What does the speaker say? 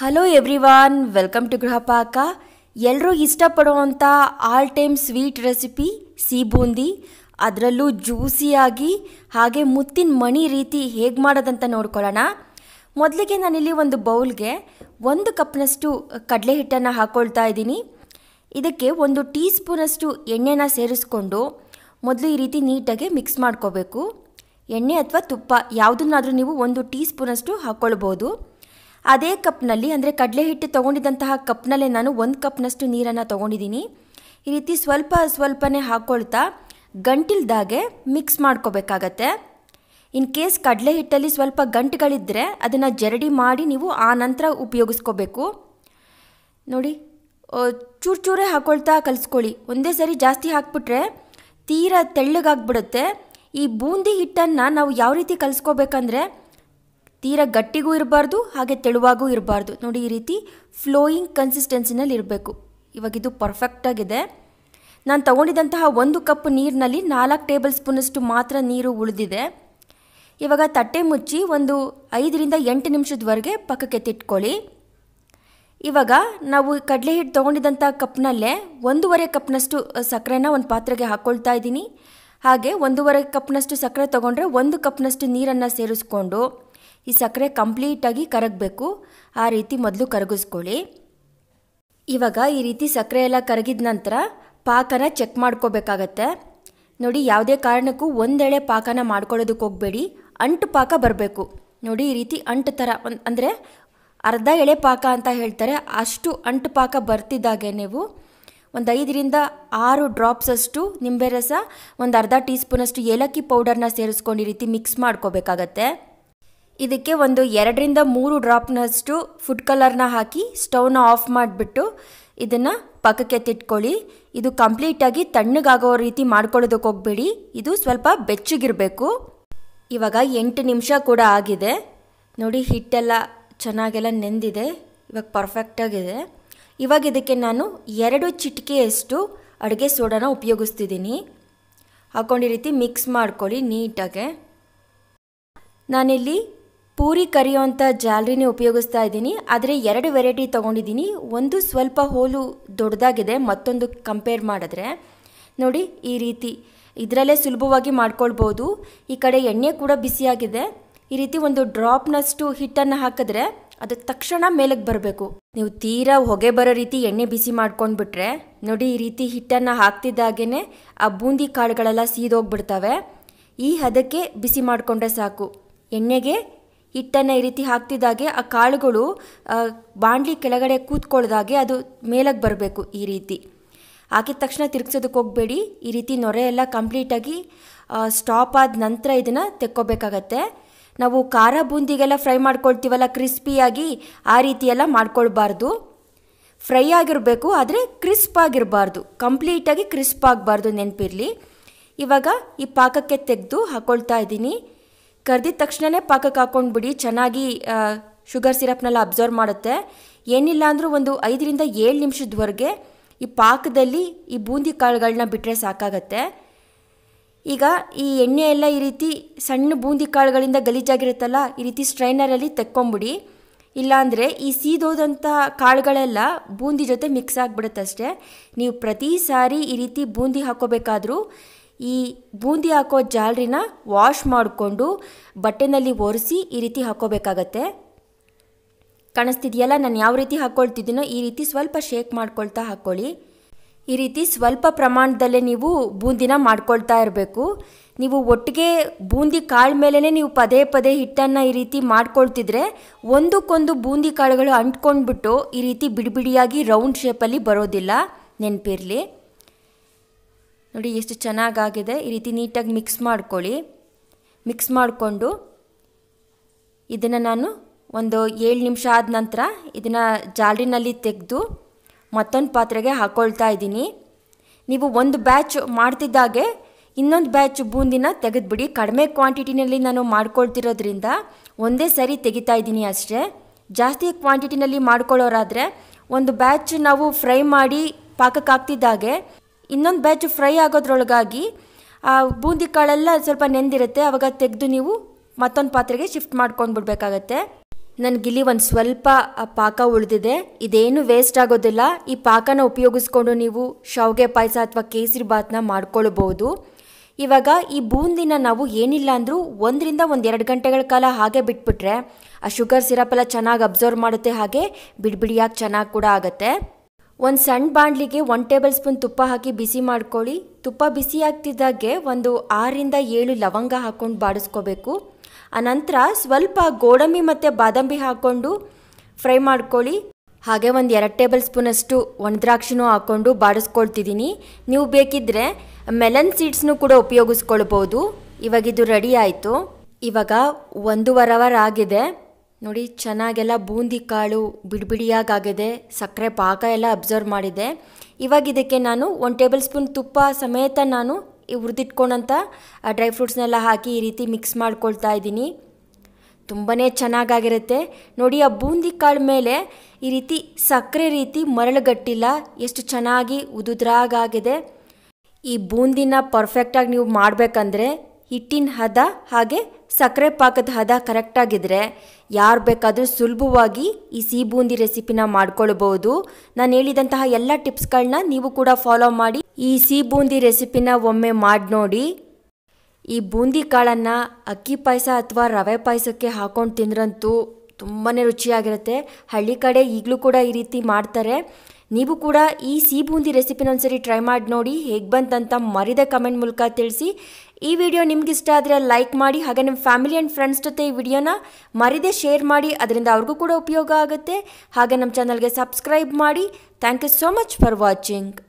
hello everyone welcome to Grihapaka ಎಲ್ಲರೂ ಇಷ್ಟಪಡುವಂಥ all time sweet recipe ಸೀ ಬೂಂದಿ ಅದರಲ್ಲೂ ಜ್ಯೂಸಿಯಾಗಿ ಹಾಗೆ ಮುತ್ತಿನ ಮಣಿ ರೀತಿ ಹೇಗೆ ಮಾಡೋದಂತ ನೋಡ್ಕೊಳ್ಳೋಣ ಮೊದಲಿಗೆ ನಾನಿಲ್ಲಿ ಒಂದು ಬೌಲ್ಗೆ ಒಂದು ಕಪ್ನಷ್ಟು ಕಡಲೆ ಹಿಟ್ಟನ್ನು ಹಾಕ್ಕೊಳ್ತಾ ಇದ್ದೀನಿ ಇದಕ್ಕೆ ಒಂದು ಟೀ ಸ್ಪೂನಷ್ಟು ಎಣ್ಣೆನ ಸೇರಿಸ್ಕೊಂಡು ಮೊದಲು ಈ ರೀತಿ ನೀಟಾಗಿ ಮಿಕ್ಸ್ ಮಾಡ್ಕೋಬೇಕು ಎಣ್ಣೆ ಅಥವಾ ತುಪ್ಪ ಯಾವುದನ್ನಾದರೂ ನೀವು ಒಂದು ಟೀ ಸ್ಪೂನಷ್ಟು ಹಾಕ್ಕೊಳ್ಬೋದು ಅದೇ ಕಪ್ನಲ್ಲಿ ಅಂದರೆ ಕಡಲೆ ಹಿಟ್ಟು ತೊಗೊಂಡಿದ್ದಂತಹ ಕಪ್ನಲ್ಲೇ ನಾನು ಒಂದು ಕಪ್ನಷ್ಟು ನೀರನ್ನು ತೊಗೊಂಡಿದ್ದೀನಿ ಈ ರೀತಿ ಸ್ವಲ್ಪ ಸ್ವಲ್ಪನೇ ಹಾಕ್ಕೊಳ್ತಾ ಗಂಟಿಲ್ದಾಗೆ ಮಿಕ್ಸ್ ಮಾಡ್ಕೋಬೇಕಾಗತ್ತೆ ಇನ್ ಕೇಸ್ ಕಡಲೆ ಹಿಟ್ಟಲ್ಲಿ ಸ್ವಲ್ಪ ಗಂಟುಗಳಿದ್ದರೆ ಅದನ್ನು ಜರಡಿ ಮಾಡಿ ನೀವು ಆ ನಂತರ ಉಪಯೋಗಿಸ್ಕೋಬೇಕು ನೋಡಿ ಚೂರು ಚೂರೇ ಹಾಕ್ಕೊಳ್ತಾ ಕಲಿಸ್ಕೊಳ್ಳಿ ಒಂದೇ ಸರಿ ಜಾಸ್ತಿ ಹಾಕ್ಬಿಟ್ರೆ ತೀರಾ ತೆಳ್ಳಗಾಗ್ಬಿಡುತ್ತೆ ಈ ಬೂಂದಿ ಹಿಟ್ಟನ್ನು ನಾವು ಯಾವ ರೀತಿ ಕಲಿಸ್ಕೋಬೇಕಂದ್ರೆ ತೀರ ಗಟ್ಟಿಗೂ ಇರಬಾರ್ದು ಹಾಗೆ ತೆಳುವಾಗೂ ಇರಬಾರ್ದು ನೋಡಿ ಈ ರೀತಿ ಫ್ಲೋಯಿಂಗ್ ಕನ್ಸಿಸ್ಟೆನ್ಸಿನಲ್ಲಿ ಇರಬೇಕು ಇವಾಗಿದು ಪರ್ಫೆಕ್ಟಾಗಿದೆ ನಾನು ತಗೊಂಡಿದ್ದಂತಹ ಒಂದು ಕಪ್ ನೀರಿನಲ್ಲಿ ನಾಲ್ಕು ಟೇಬಲ್ ಸ್ಪೂನಷ್ಟು ಮಾತ್ರ ನೀರು ಉಳಿದಿದೆ ಇವಾಗ ತಟ್ಟೆ ಮುಚ್ಚಿ ಒಂದು ಐದರಿಂದ ಎಂಟು ನಿಮಿಷದವರೆಗೆ ಪಕ್ಕಕ್ಕೆ ತಿಟ್ಕೊಳ್ಳಿ ಇವಾಗ ನಾವು ಕಡಲೆ ಹಿಟ್ಟು ತೊಗೊಂಡಿದ್ದಂಥ ಕಪ್ನಲ್ಲೇ ಒಂದೂವರೆ ಕಪ್ನಷ್ಟು ಸಕ್ಕರೆನ ಒಂದು ಪಾತ್ರೆಗೆ ಹಾಕ್ಕೊಳ್ತಾ ಇದ್ದೀನಿ ಹಾಗೆ ಒಂದೂವರೆ ಕಪ್ನಷ್ಟು ಸಕ್ಕರೆ ತೊಗೊಂಡ್ರೆ ಒಂದು ಕಪ್ನಷ್ಟು ನೀರನ್ನು ಸೇರಿಸ್ಕೊಂಡು ಈ ಸಕ್ಕರೆ ಕಂಪ್ಲೀಟಾಗಿ ಕರಗಬೇಕು ಆ ರೀತಿ ಮೊದಲು ಕರಗಿಸ್ಕೊಳ್ಳಿ ಇವಾಗ ಈ ರೀತಿ ಸಕ್ಕರೆ ಎಲ್ಲ ಕರಗಿದ ನಂತರ ಪಾಕನ ಚೆಕ್ ಮಾಡ್ಕೋಬೇಕಾಗತ್ತೆ ನೋಡಿ ಯಾವುದೇ ಕಾರಣಕ್ಕೂ ಒಂದೆಳೆ ಪಾಕನ ಮಾಡ್ಕೊಳ್ಳೋದಕ್ಕೆ ಹೋಗಬೇಡಿ ಅಂಟು ಪಾಕ ಬರಬೇಕು ನೋಡಿ ಈ ರೀತಿ ಅಂಟು ಥರ ಅಂದರೆ ಅರ್ಧ ಎಳೆ ಪಾಕ ಅಂತ ಹೇಳ್ತಾರೆ ಅಷ್ಟು ಅಂಟು ಪಾಕ ಬರ್ತಿದ್ದಾಗೆ ನೀವು ಒಂದು ಐದರಿಂದ ಆರು ಡ್ರಾಪ್ಸ್ ಅಷ್ಟು ನಿಂಬೆ ರಸ ಒಂದು ಅರ್ಧ ಟೀ ಸ್ಪೂನಷ್ಟು ಏಲಕ್ಕಿ ಪೌಡರ್ನ ಸೇರಿಸ್ಕೊಂಡು ಈ ರೀತಿ ಮಿಕ್ಸ್ ಮಾಡ್ಕೋಬೇಕಾಗತ್ತೆ ಇದಕ್ಕೆ ಒಂದು ಎರಡರಿಂದ ಮೂರು ಡ್ರಾಪ್ನಷ್ಟು ಫುಡ್ ಕಲರ್ನ ಹಾಕಿ ಸ್ಟವ್ನ ಆಫ್ ಮಾಡಿಬಿಟ್ಟು ಇದನ್ನು ಪಕ್ಕಕ್ಕೆ ತಿಟ್ಕೊಳ್ಳಿ ಇದು ಕಂಪ್ಲೀಟಾಗಿ ತಣ್ಣಗಾಗೋ ರೀತಿ ಮಾಡ್ಕೊಳ್ಳೋದಕ್ಕೆ ಹೋಗ್ಬೇಡಿ ಇದು ಸ್ವಲ್ಪ ಬೆಚ್ಚಗಿರಬೇಕು ಇವಾಗ ಎಂಟು ನಿಮಿಷ ಕೂಡ ಆಗಿದೆ ನೋಡಿ ಹಿಟ್ಟೆಲ್ಲ ಚೆನ್ನಾಗೆಲ್ಲ ನೆಂದಿದೆ ಇವಾಗ ಪರ್ಫೆಕ್ಟಾಗಿದೆ ಇವಾಗ ಇದಕ್ಕೆ ನಾನು ಎರಡು ಚಿಟಿಕೆಯಷ್ಟು ಅಡುಗೆ ಸೋಡಾನ ಉಪಯೋಗಿಸ್ತಿದ್ದೀನಿ ಹಾಕೊಂಡು ರೀತಿ ಮಿಕ್ಸ್ ಮಾಡ್ಕೊಳ್ಳಿ ನೀಟಾಗೆ ನಾನಿಲ್ಲಿ ಪೂರಿ ಕರಿಯೋವಂಥ ಜಾಲರಿನೇ ಉಪಯೋಗಿಸ್ತಾ ಇದ್ದೀನಿ ಆದರೆ ಎರಡು ವೆರೈಟಿ ತೊಗೊಂಡಿದ್ದೀನಿ ಒಂದು ಸ್ವಲ್ಪ ಹೋಲು ದೊಡ್ಡದಾಗಿದೆ ಮತ್ತೊಂದು ಕಂಪೇರ್ ಮಾಡಿದ್ರೆ ನೋಡಿ ಈ ರೀತಿ ಇದರಲ್ಲೇ ಸುಲಭವಾಗಿ ಮಾಡ್ಕೊಳ್ಬೋದು ಈ ಕಡೆ ಎಣ್ಣೆ ಕೂಡ ಬಿಸಿಯಾಗಿದೆ ಈ ರೀತಿ ಒಂದು ಡ್ರಾಪ್ನಷ್ಟು ಹಿಟ್ಟನ್ನು ಹಾಕಿದ್ರೆ ಅದು ತಕ್ಷಣ ಮೇಲಕ್ಕೆ ಬರಬೇಕು ನೀವು ತೀರಾ ಹೊಗೆ ಬರೋ ರೀತಿ ಎಣ್ಣೆ ಬಿಸಿ ಮಾಡ್ಕೊಂಡ್ಬಿಟ್ರೆ ನೋಡಿ ಈ ರೀತಿ ಹಿಟ್ಟನ್ನು ಹಾಕ್ತಿದ್ದಾಗೇ ಆ ಬೂಂದಿ ಕಾಳುಗಳೆಲ್ಲ ಸೀದೋಗ್ಬಿಡ್ತವೆ ಈ ಹದಕ್ಕೆ ಬಿಸಿ ಮಾಡಿಕೊಂಡ್ರೆ ಸಾಕು ಎಣ್ಣೆಗೆ ಹಿಟ್ಟನ್ನು ಈ ರೀತಿ ಹಾಕ್ತಿದ್ದಾಗೆ ಆ ಕಾಳುಗಳು ಬಾಂಡ್ಲಿ ಕೆಳಗಡೆ ಕೂತ್ಕೊಳ್ಳ್ದಾಗೆ ಅದು ಮೇಲಕ್ಕೆ ಬರಬೇಕು ಈ ರೀತಿ ಹಾಕಿದ ತಕ್ಷಣ ತಿರುಗಿಸೋದಕ್ಕೆ ಹೋಗಬೇಡಿ ಈ ರೀತಿ ನೊರೆ ಎಲ್ಲ ಕಂಪ್ಲೀಟಾಗಿ ಸ್ಟಾಪ್ ಆದ ನಂತರ ಇದನ್ನು ತೆಕ್ಕೋಬೇಕಾಗತ್ತೆ ನಾವು ಖಾರ ಬೂಂದಿಗೆಲ್ಲ ಫ್ರೈ ಮಾಡ್ಕೊಳ್ತೀವಲ್ಲ ಕ್ರಿಸ್ಪಿಯಾಗಿ ಆ ರೀತಿ ಮಾಡ್ಕೊಳ್ಬಾರ್ದು ಫ್ರೈ ಆಗಿರಬೇಕು ಆದರೆ ಕ್ರಿಸ್ಪ್ ಆಗಿರಬಾರ್ದು ಕಂಪ್ಲೀಟಾಗಿ ಕ್ರಿಸ್ಪ್ ಆಗಬಾರ್ದು ನೆನಪಿರಲಿ ಇವಾಗ ಈ ಪಾಕಕ್ಕೆ ತೆಗೆದು ಹಾಕ್ಕೊಳ್ತಾ ಇದ್ದೀನಿ ಕರೆದಿದ ತಕ್ಷಣವೇ ಪಾಕಕ್ಕೆ ಬಿಡಿ ಚೆನ್ನಾಗಿ ಶುಗರ್ ಸಿರಪ್ನೆಲ್ಲ ಅಬ್ಸರ್ವ್ ಮಾಡುತ್ತೆ ಏನಿಲ್ಲ ಅಂದರೂ ಒಂದು ಐದರಿಂದ ಏಳು ನಿಮಿಷದವರೆಗೆ ಈ ಪಾಕದಲ್ಲಿ ಈ ಬೂಂದಿ ಕಾಳುಗಳನ್ನ ಬಿಟ್ಟರೆ ಸಾಕಾಗತ್ತೆ ಈಗ ಈ ಎಣ್ಣೆ ಎಲ್ಲ ಈ ರೀತಿ ಸಣ್ಣ ಬೂಂದಿ ಕಾಳುಗಳಿಂದ ಗಲೀಜಾಗಿರುತ್ತಲ್ಲ ಈ ರೀತಿ ಸ್ಟ್ರೈನರಲ್ಲಿ ತೆಕ್ಕೊಂಬಿಡಿ ಇಲ್ಲಾಂದರೆ ಈ ಸೀದೋದಂಥ ಕಾಳುಗಳೆಲ್ಲ ಬೂಂದಿ ಜೊತೆ ಮಿಕ್ಸ್ ಆಗಿಬಿಡುತ್ತೆ ಅಷ್ಟೇ ನೀವು ಪ್ರತಿ ಸಾರಿ ಈ ರೀತಿ ಬೂಂದಿ ಹಾಕೋಬೇಕಾದ್ರೂ ಈ ಬೂಂದಿ ಹಾಕೋ ಜಾಲರಿನ ವಾಶ್ ಮಾಡಿಕೊಂಡು ಬಟ್ಟೆನಲ್ಲಿ ಒರೆಸಿ ಈ ರೀತಿ ಹಾಕೋಬೇಕಾಗತ್ತೆ ಕಾಣಿಸ್ತಿದೆಯಲ್ಲ ನಾನು ಯಾವ ರೀತಿ ಹಾಕ್ಕೊಳ್ತಿದ್ದೀನೋ ಈ ರೀತಿ ಸ್ವಲ್ಪ ಶೇಕ್ ಮಾಡ್ಕೊಳ್ತಾ ಹಾಕ್ಕೊಳ್ಳಿ ಈ ರೀತಿ ಸ್ವಲ್ಪ ಪ್ರಮಾಣದಲ್ಲೇ ನೀವು ಬೂಂದಿನ ಮಾಡ್ಕೊಳ್ತಾ ಇರಬೇಕು ನೀವು ಒಟ್ಟಿಗೆ ಬೂಂದಿ ಕಾಳು ಮೇಲೇ ನೀವು ಪದೇ ಪದೇ ಹಿಟ್ಟನ್ನು ಈ ರೀತಿ ಮಾಡ್ಕೊಳ್ತಿದ್ರೆ ಒಂದಕ್ಕೊಂದು ಬೂಂದಿ ಕಾಳುಗಳು ಅಂಟ್ಕೊಂಡ್ಬಿಟ್ಟು ಈ ರೀತಿ ಬಿಡಿಬಿಡಿಯಾಗಿ ರೌಂಡ್ ಶೇಪಲ್ಲಿ ಬರೋದಿಲ್ಲ ನೆನಪಿರಲಿ ನೋಡಿ ಎಷ್ಟು ಚೆನ್ನಾಗಾಗಿದೆ ಈ ರೀತಿ ನೀಟಾಗಿ ಮಿಕ್ಸ್ ಮಾಡ್ಕೊಳ್ಳಿ ಮಿಕ್ಸ್ ಮಾಡಿಕೊಂಡು ಇದನ್ನು ನಾನು ಒಂದು ಏಳು ನಿಮಿಷ ಆದ ನಂತರ ಇದನ್ನು ಜಾಲಿನಲ್ಲಿ ತೆಗೆದು ಮತ್ತೊಂದು ಪಾತ್ರೆಗೆ ಹಾಕ್ಕೊಳ್ತಾ ಇದ್ದೀನಿ ನೀವು ಒಂದು ಬ್ಯಾಚ್ ಮಾಡ್ತಿದ್ದಾಗೆ ಇನ್ನೊಂದು ಬ್ಯಾಚ್ ಬೂಂದಿನ ತೆಗೆದುಬಿಡಿ ಕಡಿಮೆ ಕ್ವಾಂಟಿಟಿನಲ್ಲಿ ನಾನು ಮಾಡ್ಕೊಳ್ತಿರೋದ್ರಿಂದ ಒಂದೇ ಸರಿ ತೆಗಿತಾ ಇದ್ದೀನಿ ಅಷ್ಟೇ ಜಾಸ್ತಿ ಕ್ವಾಂಟಿಟಿನಲ್ಲಿ ಮಾಡ್ಕೊಳ್ಳೋರಾದರೆ ಒಂದು ಬ್ಯಾಚ್ ನಾವು ಫ್ರೈ ಮಾಡಿ ಪಾಕಕ್ಕಾಗ್ತಿದ್ದಾಗೆ ಇನ್ನೊಂದು ಬ್ಯಾಚ್ ಫ್ರೈ ಆಗೋದ್ರೊಳಗಾಗಿ ಆ ಬೂಂದಿ ಕಾಳೆಲ್ಲ ಸ್ವಲ್ಪ ನೆಂದಿರುತ್ತೆ ಆವಾಗ ತೆಗೆದು ನೀವು ಮತ್ತೊಂದು ಪಾತ್ರೆಗೆ ಶಿಫ್ಟ್ ಮಾಡ್ಕೊಂಡು ಬಿಡಬೇಕಾಗತ್ತೆ ನನಗಿಲ್ಲಿ ಒಂದು ಸ್ವಲ್ಪ ಪಾಕ ಉಳಿದಿದೆ ಇದೇನು ವೇಸ್ಟ್ ಆಗೋದಿಲ್ಲ ಈ ಪಾಕನ ಉಪಯೋಗಿಸ್ಕೊಂಡು ನೀವು ಶಾವಿಗೆ ಪಾಯಸ ಅಥವಾ ಕೇಸರಿ ಬಾತ್ನ ಮಾಡ್ಕೊಳ್ಬೋದು ಇವಾಗ ಈ ಬೂಂದಿನ ನಾವು ಏನಿಲ್ಲ ಅಂದರೂ ಒಂದರಿಂದ ಒಂದೆರಡು ಗಂಟೆಗಳ ಕಾಲ ಹಾಗೆ ಬಿಟ್ಬಿಟ್ರೆ ಆ ಶುಗರ್ ಸಿರಪ್ ಎಲ್ಲ ಚೆನ್ನಾಗಿ ಅಬ್ಸರ್ವ್ ಮಾಡುತ್ತೆ ಹಾಗೆ ಬಿಡಿಬಿಡಿಯಾಗಿ ಚೆನ್ನಾಗಿ ಕೂಡ ಆಗುತ್ತೆ ಒಂದು ಸಣ್ಣ ಬಾಣಲಿಗೆ ಒನ್ ಟೇಬಲ್ ಸ್ಪೂನ್ ತುಪ್ಪ ಹಾಕಿ ಬಿಸಿ ಮಾಡ್ಕೊಳ್ಳಿ ತುಪ್ಪ ಬಿಸಿ ಆಗ್ತಿದ್ದಾಗೆ ಒಂದು ಆರಿಂದ ಏಳು ಲವಂಗ ಹಾಕ್ಕೊಂಡು ಬಾಡಿಸ್ಕೋಬೇಕು ಆನಂತರ ಸ್ವಲ್ಪ ಗೋಡಂಬಿ ಮತ್ತು ಬಾದಾಮಿ ಹಾಕ್ಕೊಂಡು ಫ್ರೈ ಮಾಡ್ಕೊಳ್ಳಿ ಹಾಗೆ ಒಂದು ಎರಡು ಟೇಬಲ್ ಸ್ಪೂನಷ್ಟು ಒಣದ್ರಾಕ್ಷಿನೂ ಹಾಕ್ಕೊಂಡು ಬಾಡಿಸ್ಕೊಳ್ತಿದ್ದೀನಿ ನೀವು ಬೇಕಿದ್ದರೆ ಮೆಲನ್ ಸೀಡ್ಸ್ನೂ ಕೂಡ ಉಪಯೋಗಿಸ್ಕೊಳ್ಬೋದು ಇವಾಗಿದು ರೆಡಿ ಆಯಿತು ಇವಾಗ ವರ್ ಅವರ್ ಆಗಿದೆ ನೋಡಿ ಚೆನ್ನಾಗೆಲ್ಲ ಬೂಂದಿ ಕಾಳು ಬಿಡಿಬಿಡಿಯಾಗಿದೆ ಸಕ್ಕರೆ ಪಾಕ ಎಲ್ಲ ಅಬ್ಸರ್ವ್ ಮಾಡಿದೆ ಇವಾಗ ಇದಕ್ಕೆ ನಾನು ಒನ್ ಟೇಬಲ್ ಸ್ಪೂನ್ ತುಪ್ಪ ಸಮೇತ ನಾನು ಹುರಿದಿಟ್ಕೊಂಡಂಥ ಡ್ರೈ ಫ್ರೂಟ್ಸ್ನೆಲ್ಲ ಹಾಕಿ ಈ ರೀತಿ ಮಿಕ್ಸ್ ಮಾಡ್ಕೊಳ್ತಾ ಇದ್ದೀನಿ ತುಂಬಾ ಚೆನ್ನಾಗಾಗಿರುತ್ತೆ ನೋಡಿ ಆ ಬೂಂದಿ ಕಾಳು ಮೇಲೆ ಈ ರೀತಿ ಸಕ್ಕರೆ ರೀತಿ ಮರಳುಗಟ್ಟಿಲ್ಲ ಎಷ್ಟು ಚೆನ್ನಾಗಿ ಉದುದ್ರಾಗಾಗಿದೆ ಈ ಬೂಂದಿನ ಪರ್ಫೆಕ್ಟಾಗಿ ನೀವು ಮಾಡಬೇಕಂದ್ರೆ ಹಿಟ್ಟಿನ ಹದ ಹಾಗೆ ಸಕ್ಕರೆ ಪಾಕದ ಹದ ಕರೆಕ್ಟಾಗಿದ್ದರೆ ಯಾರು ಬೇಕಾದರೂ ಸುಲಭವಾಗಿ ಈ ಬೂಂದಿ ರೆಸಿಪಿನ ಮಾಡ್ಕೊಳ್ಬೋದು ನಾನು ಹೇಳಿದಂತಹ ಎಲ್ಲ ಟಿಪ್ಸ್ಗಳನ್ನ ನೀವು ಕೂಡ ಫಾಲೋ ಮಾಡಿ ಈ ಬೂಂದಿ ರೆಸಿಪಿನ ಒಮ್ಮೆ ಮಾಡಿ ನೋಡಿ ಈ ಬೂಂದಿ ಕಾಳನ್ನು ಅಕ್ಕಿ ಪಾಯಸ ಅಥವಾ ರವೆ ಪಾಯಸಕ್ಕೆ ಹಾಕೊಂಡು ತಿಂದ್ರಂತೂ ತುಂಬಾ ರುಚಿಯಾಗಿರುತ್ತೆ ಹಳ್ಳಿ ಕಡೆ ಈಗಲೂ ಕೂಡ ಈ ರೀತಿ ಮಾಡ್ತಾರೆ ನೀವು ಕೂಡ ಈ ಸಿಹಿ ಬೂಂದಿ ರೆಸಿಪಿನ ಒಂದ್ಸರಿ ಟ್ರೈ ಮಾಡಿ ನೋಡಿ ಹೇಗೆ ಬಂತಂತ ಮರಿದ ಕಮೆಂಟ್ ಮೂಲಕ ತಿಳಿಸಿ ಈ ವಿಡಿಯೋ ಇಷ್ಟ ಆದರೆ ಲೈಕ್ ಮಾಡಿ ಹಾಗೆ ನಿಮ್ಮ ಫ್ಯಾಮಿಲಿ ಆ್ಯಂಡ್ ಫ್ರೆಂಡ್ಸ್ ಜೊತೆ ಈ ವಿಡಿಯೋನ ಮರಿದೇ ಶೇರ್ ಮಾಡಿ ಅದರಿಂದ ಅವ್ರಿಗೂ ಕೂಡ ಉಪಯೋಗ ಆಗುತ್ತೆ ಹಾಗೆ ನಮ್ಮ ಚಾನಲ್ಗೆ ಸಬ್ಸ್ಕ್ರೈಬ್ ಮಾಡಿ thank you so much for watching